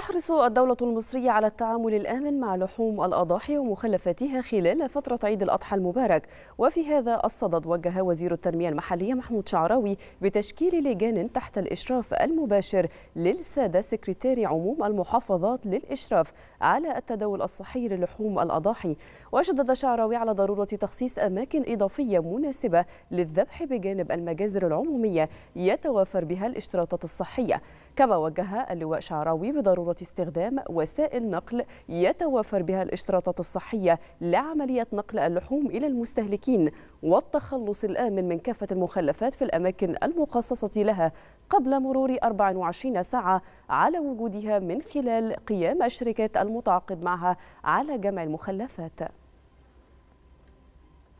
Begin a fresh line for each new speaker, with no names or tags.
تحرص الدولة المصرية على التعامل الآمن مع لحوم الأضاحي ومخلفاتها خلال فترة عيد الأضحى المبارك وفي هذا الصدد وجه وزير التنمية المحلية محمود شعراوي بتشكيل لجان تحت الإشراف المباشر للسادة سكرتير عموم المحافظات للإشراف على التداول الصحي للحوم الأضاحي وشدد شعراوي على ضرورة تخصيص أماكن إضافية مناسبة للذبح بجانب المجازر العمومية يتوافر بها الاشتراطات الصحية كما وجه اللواء شعراوي بضرورة استخدام وسائل نقل يتوافر بها الاشتراطات الصحية لعملية نقل اللحوم إلى المستهلكين والتخلص الآمن من كافة المخلفات في الأماكن المخصصة لها قبل مرور 24 ساعة على وجودها من خلال قيام الشركات المتعاقد معها على جمع المخلفات